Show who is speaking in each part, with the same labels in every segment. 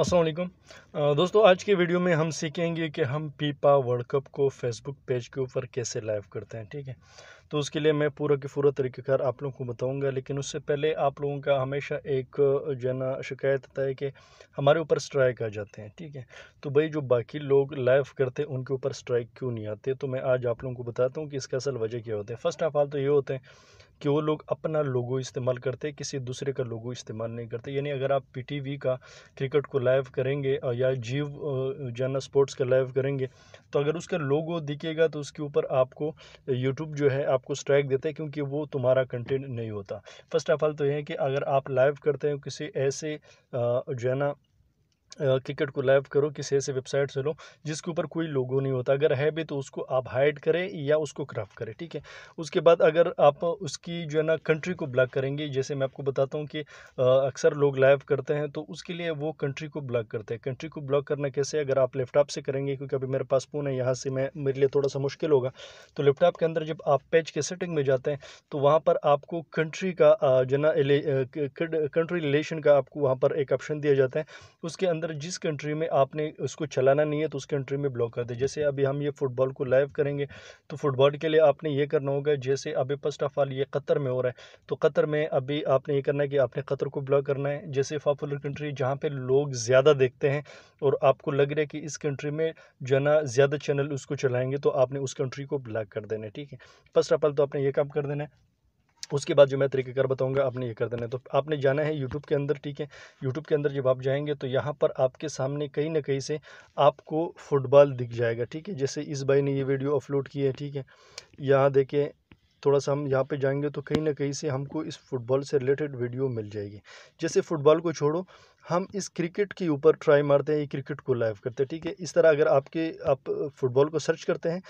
Speaker 1: असलम दोस्तों आज के वीडियो में हम सीखेंगे कि हम पीपा वर्ल्ड कप को फेसबुक पेज के ऊपर कैसे लाइव करते हैं ठीक है तो उसके लिए मैं पूरा के पूरा तरीक़ेकार आप लोगों को बताऊंगा लेकिन उससे पहले आप लोगों का हमेशा एक जो है ना शिकायत आता है कि हमारे ऊपर स्ट्राइक आ जाते हैं ठीक है तो भाई जो बाकी लोग लाइव करते हैं उनके ऊपर स्ट्राइक क्यों नहीं आते तो मैं आज आप लोगों को बताता हूँ कि इसका असल वजह क्या होता है फ़र्स्ट ऑफ ऑल तो ये होते हैं कि वो लोग अपना लोगो इस्तेमाल करते किसी दूसरे का लोगो इस्तेमाल नहीं करते यानी अगर आप पीटीवी का क्रिकेट को लाइव करेंगे या जीव जाना स्पोर्ट्स का लाइव करेंगे तो अगर उसका लोगो दिखेगा तो उसके ऊपर आपको यूट्यूब जो है आपको स्ट्राइक देता है क्योंकि वो तुम्हारा कंटेंट नहीं होता फर्स्ट ऑफ ऑल तो यह है कि अगर आप लाइव करते हैं किसी ऐसे जो है ना क्रिकेट को लाइव करो किसी ऐसे वेबसाइट से लो जिसके ऊपर कोई लोगो नहीं होता अगर है भी तो उसको आप हाइड करें या उसको क्राफ्ट करें ठीक है उसके बाद अगर आप उसकी जो है ना कंट्री को ब्लॉक करेंगे जैसे मैं आपको बताता हूँ कि अक्सर लोग लाइव करते हैं तो उसके लिए वो कंट्री को ब्लॉक करते हैं कंट्री को ब्लॉक करना कैसे अगर आप लैपटॉप से करेंगे क्योंकि अभी मेरे पास फ़ोन है यहाँ से मैं मेरे लिए थोड़ा सा मुश्किल होगा तो लैपटॉप के अंदर जब आप पेज के सेटिंग में जाते हैं तो वहाँ पर आपको कंट्री का जो ना कंट्री रिलेशन का आपको वहाँ पर एक ऑप्शन दिया जाता है उसके अंदर जिस कंट्री में आपने उसको चलाना नहीं है तो उस कंट्री में ब्लॉक कर दे जैसे अभी हम ये फुटबॉल को लाइव करेंगे तो फुटबॉल के लिए आपने ये करना होगा जैसे अभी फर्स्ट ऑफ ऑल ये कतर में हो रहा है तो कतर में अभी आपने ये करना है कि आपने कतर को ब्लॉक करना है जैसे पॉपुलर कंट्री जहाँ पर लोग ज़्यादा देखते हैं और आपको लग रहा है कि इस कंट्री में जना ज़्यादा चैनल उसको चलाएँगे तो आपने उस कंट्री को ब्लॉक कर देना है ठीक है फर्स्ट ऑफ ऑल तो आपने ये काम कर देना है उसके बाद जो मैं तरीक़ेकार बताऊंगा आपने ये कर देना है तो आपने जाना है यूट्यूब के अंदर ठीक है यूट्यूब के अंदर जब आप जाएंगे तो यहाँ पर आपके सामने कहीं ना कहीं से आपको फुटबॉल दिख जाएगा ठीक है जैसे इस भाई ने ये वीडियो अपलोड की है ठीक है यहाँ देखें थोड़ा सा हम यहाँ पे जाएंगे तो कहीं ना कहीं से हमको इस फुटबॉल से रिलेटेड वीडियो मिल जाएगी जैसे फ़ुटबॉल को छोड़ो हम इस क्रिकेट के ऊपर ट्राई मारते हैं ये क्रिकेट को लाइव करते हैं ठीक है इस तरह अगर आपके आप फुटबॉल को सर्च करते हैं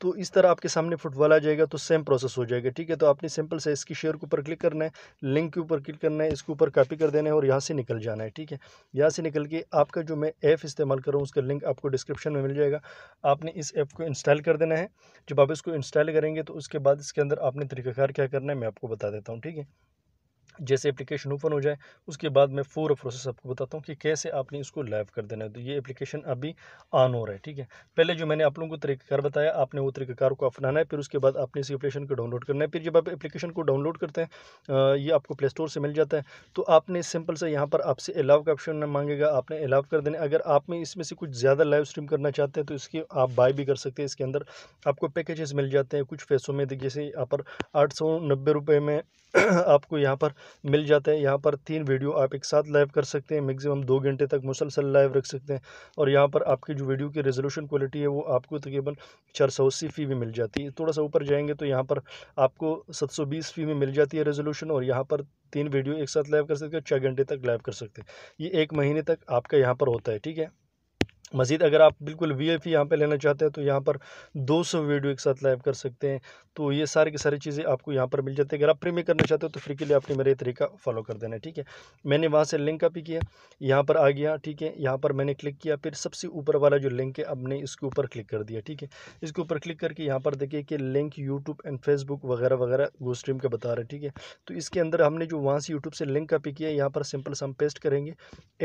Speaker 1: तो इस तरह आपके सामने फुटबॉल आ जाएगा तो सेम प्रोसेस हो जाएगा ठीक है तो आपने सिंपल से इसकी शेयर के ऊपर क्लिक करना है लिंक के ऊपर क्लिक करना है इसके ऊपर कॉपी कर देना है और यहाँ से निकल जाना है ठीक है यहाँ से निकल के आपका जो मैं ऐप इस्तेमाल कर रहा हूँ उसका लिंक आपको डिस्क्रिप्शन में मिल जाएगा आपने इस ऐप को इंस्टॉल कर देना है जब आप इसको इंस्टॉल करेंगे तो उसके बाद इसके अंदर आपने तरीकाकार क्या करना है मैं आपको बता देता हूँ ठीक है जैसे एप्लीकेशन ओपन हो जाए उसके बाद मैं पूरा प्रोसेस आपको बताता हूँ कि कैसे आपने इसको लाइव कर देना है तो ये एप्लीकेशन अभी ऑन हो रहा है ठीक है पहले जो मैंने आप लोगों को तरीक़ाकार बताया आपने वो तरीक़ाकार को अपनाना है फिर उसके बाद आपने इस एप्लीकेशन को डाउनलोड करना है फिर जब आप एप्लीकेशन को डाउनलोड करते हैं ये आपको प्ले स्टोर से मिल जाता है तो आपने सिंपल से यहाँ पर आपसे अलाव का ऑप्शन मांगेगा आपने अलाव कर देना अगर आप में इसमें से कुछ ज़्यादा लाइव स्ट्रीम करना चाहते हैं तो इसकी आप बाय भी कर सकते हैं इसके अंदर आपको पैकेजेस मिल जाते हैं कुछ पैसों में जैसे यहाँ पर आठ सौ नब्बे रुपये में आपको यहाँ पर मिल जाता है यहाँ पर तीन वीडियो आप एक साथ लाइव कर सकते हैं मैक्सिमम दो घंटे तक मुसलसल लाइव रख सकते हैं और यहाँ पर आपकी जो वीडियो की रेजोलूशन क्वालिटी है वो आपको तकरीबन चार सौ अस्सी फी भी मिल जाती है थोड़ा सा ऊपर जाएंगे तो यहाँ पर आपको सत सौ बीस फी में मिल जाती है रेजोलूशन और यहाँ पर तीन वीडियो एक साथ लाइव कर सकते हैं छः घंटे तक लाइव कर सकते हैं ये एक महीने तक आपका यहाँ पर होता है ठीक है मज़ीद अगर आप बिल्कुल वी आई यहाँ पर लेना चाहते हैं तो यहाँ पर 200 वीडियो एक साथ लाइव कर सकते हैं तो ये सारी की सारी चीज़ें आपको यहाँ पर मिल जाती है अगर आप प्रीमियर करना चाहते हो तो फ्री के लिए आपने मेरा ये तरीका फॉलो कर देना है ठीक है मैंने वहाँ से लिंक कॉपी किया यहाँ पर आ गया ठीक है यहाँ पर मैंने क्लिक किया फिर सबसे ऊपर वाला जो लिंक है अब इसके ऊपर क्लिक कर दिया ठीक है इसके ऊपर क्लिक करके यहाँ पर देखिए कि लिंक यूट्यूब एंड फेसबुक वगैरह वगैरह गो स्ट्रीम का बता रहे ठीक है तो इसके अंदर हमने जो वहाँ से यूट्यूब से लिंक कॉपी किया यहाँ पर सिंपल से हम पेस्ट करेंगे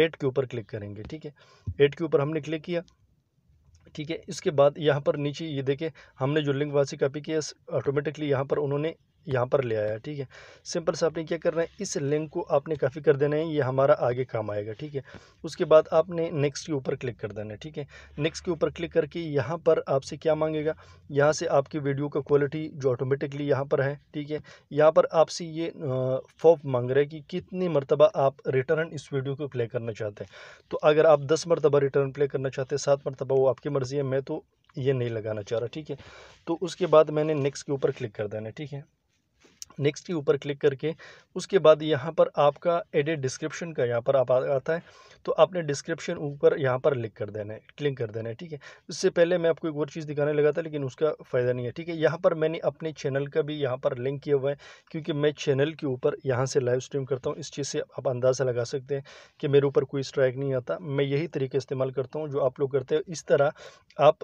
Speaker 1: एट के ऊपर क्लिक करेंगे ठीक है एट के ऊपर हमने क्लिक किया ठीक है इसके बाद यहाँ पर नीचे ये देखें हमने जो लिंक वासी कॉपी किया ऑटोमेटिकली यहाँ पर उन्होंने यहाँ पर ले आया ठीक है सिंपल से आपने क्या करना है इस लिंक को आपने काफ़ी कर देना है ये हमारा आगे काम आएगा ठीक है उसके बाद आपने नेक्स्ट के ऊपर क्लिक कर देना है ठीक है नेक्स्ट के ऊपर क्लिक करके यहाँ पर आपसे क्या मांगेगा यहाँ से आपकी वीडियो का क्वालिटी जो ऑटोमेटिकली यहाँ पर है ठीक है यहाँ पर आपसे ये फॉप मांग रहा है कि कितनी मरतबा आप रिटर्न इस वीडियो को प्ले करना चाहते हैं तो अगर आप दस मरतबा रिटर्न प्ले करना चाहते हैं सात मरतबा वो आपकी मर्ज़ी है मैं तो ये नहीं लगाना चाह रहा ठीक है तो उसके बाद मैंने नेक्स्ट के ऊपर क्लिक कर देना ठीक है नेक्स्ट के ऊपर क्लिक करके उसके बाद यहाँ पर आपका एडिट डिस्क्रिप्शन का यहाँ पर आप आता है तो आपने डिस्क्रिप्शन ऊपर यहाँ पर लिख कर देना है क्लिक कर देना है ठीक है उससे पहले मैं आपको एक और चीज़ दिखाने लगा था लेकिन उसका फ़ायदा नहीं है ठीक है यहाँ पर मैंने अपने चैनल का भी यहाँ पर लिंक किया हुआ है क्योंकि मैं चैनल के ऊपर यहाँ से लाइव स्ट्रीम करता हूँ इस चीज़ से आप अंदाज़ा लगा सकते हैं कि मेरे ऊपर कोई स्ट्राइक नहीं आता मैं यही तरीके इस्तेमाल करता हूँ जो आप लोग करते हैं इस तरह आप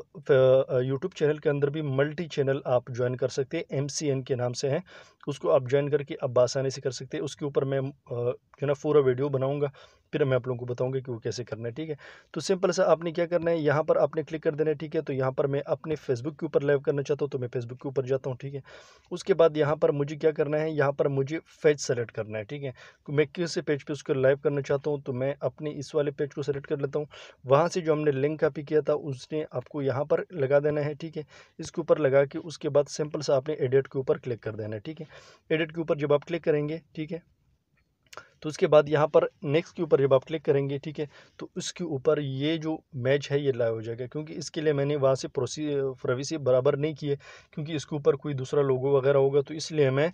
Speaker 1: यूट्यूब चैनल के अंदर भी मल्टी चैनल आप ज्वाइन कर सकते हैं एम के नाम से हैं उस उसको आप ज्वाइन करके आप आसानी से कर सकते हैं उसके ऊपर मैं जो है ना पूरा वीडियो बनाऊँगा फिर मैं आप लोगों को बताऊंगा कि वो कैसे करना है ठीक है तो सिंपल सा आपने क्या करना है यहाँ पर आपने क्लिक कर देना है ठीक है तो यहाँ पर मैं अपने फेसबुक के ऊपर लाइव करना चाहता हूँ तो मैं फेसबुक के ऊपर जाता हूँ ठीक है उसके बाद यहाँ पर मुझे क्या करना है यहाँ पर मुझे पेज सेलेक्ट करना है ठीक है तो मैं किस पेज पर उसको लाइव करना चाहता हूँ तो मैं अपने इस वाले पेज को सेलेक्ट कर लेता हूँ वहाँ से जो हमने लिंक कापी किया था उसने आपको यहाँ पर लगा देना है ठीक है इसके ऊपर लगा के उसके बाद सिंपल सा आपने एडिट के ऊपर क्लिक कर देना है ठीक है एडिट के ऊपर जब आप क्लिक करेंगे ठीक है तो उसके बाद यहाँ पर नेक्स्ट के ऊपर जब आप क्लिक करेंगे ठीक है तो उसके ऊपर ये जो मैच है ये लाइव हो जाएगा क्योंकि इसके लिए मैंने वहाँ से प्रोसी फ्रवी बराबर नहीं किए क्योंकि इसके ऊपर कोई दूसरा लोगो वगैरह होगा तो इसलिए मैं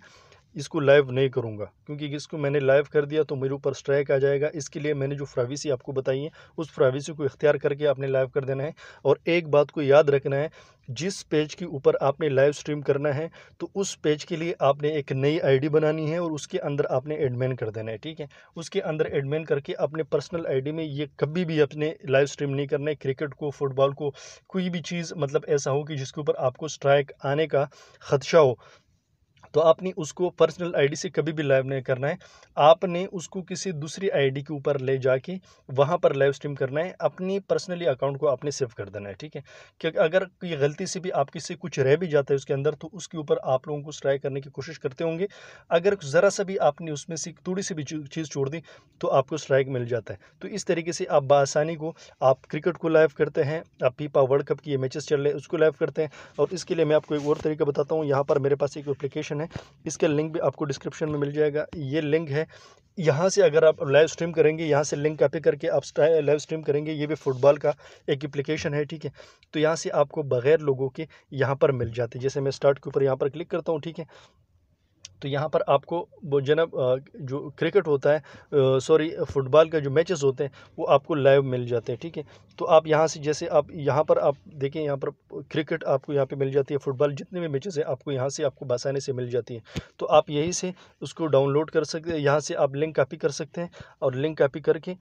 Speaker 1: इसको लाइव नहीं करूँगा क्योंकि इसको मैंने लाइव कर दिया तो मेरे ऊपर स्ट्राइक आ जाएगा इसके लिए मैंने जो फ्राविसी आपको बताई है उस फ्राविसी को इख्तियार करके आपने लाइव कर देना है और एक बात को याद रखना है जिस पेज के ऊपर आपने लाइव स्ट्रीम करना है तो उस पेज के लिए आपने एक नई आईडी बनानी है और उसके अंदर आपने एडमिन कर देना है ठीक है उसके अंदर एडमिन करके अपने पर्सनल आईडी में ये कभी भी अपने लाइव स्ट्रीम नहीं करना है क्रिकेट को फुटबॉल को कोई भी चीज़ मतलब ऐसा हो कि जिसके ऊपर आपको स्ट्राइक आने का ख़दशा हो तो आपने उसको पर्सनल आईडी से कभी भी लाइव नहीं करना है आपने उसको किसी दूसरी आईडी के ऊपर ले जाके वहाँ पर लाइव स्ट्रीम करना है अपनी पर्सनली अकाउंट को आपने सेव कर देना है ठीक है क्योंकि अगर ये गलती से भी आपके से कुछ रह भी जाता है उसके अंदर तो उसके ऊपर आप लोगों को ट्राई करने की कोशिश करते होंगे अगर ज़रा सा भी आपने उसमें से थोड़ी सी भी चीज़ छोड़ दी तो आपको स्ट्राइक मिल जाता है तो इस तरीके से आप बासानी को आप क्रिकेट को लाइव करते हैं आप पीपा वर्ल्ड कप की ये मैचेस चल रहे हैं उसको लाइव करते हैं और इसके लिए मैं आपको एक और तरीका बताता हूँ यहाँ पर मेरे पास एक एप्लीकेशन है है इसका लिंक भी आपको डिस्क्रिप्शन में मिल जाएगा ये लिंक है यहाँ से अगर आप लाइव स्ट्रीम करेंगे यहाँ से लिंक कॉपी करके आप लाइव स्ट्रीम करेंगे ये भी फुटबॉल का एक एप्लीकेशन है ठीक है तो यहाँ से आपको बगैर लोगों के यहाँ पर मिल जाते हैं जैसे मैं स्टार्ट के ऊपर यहाँ पर क्लिक करता हूँ ठीक है तो यहाँ पर आपको वो जनाब जो क्रिकेट होता है सॉरी फुटबॉल का जो मैचेस होते हैं वो आपको लाइव मिल जाते हैं ठीक है तो आप यहाँ से जैसे आप यहाँ पर आप देखें यहाँ पर क्रिकेट आपको यहाँ पे मिल जाती है फुटबॉल जितने भी मैचेस हैं आपको यहाँ से आपको बसाने से मिल जाती है तो आप यहीं से उसको डाउनलोड कर सकते हैं यहाँ से आप लिंक कापी कर सकते हैं और लिंक कापी करके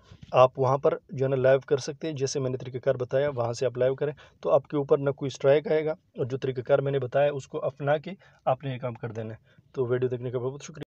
Speaker 1: आप वहाँ पर जो है ना लाइव कर सकते हैं जैसे मैंने तरीक़ाकार बताया वहाँ से आप लाइव करें तो आपके ऊपर ना कोई स्ट्राइक आएगा और जो तरीक़ाकार मैंने बताया उसको अपना के आपने ये काम कर देना है तो वीडियो देखने का बहुत शुक्रिया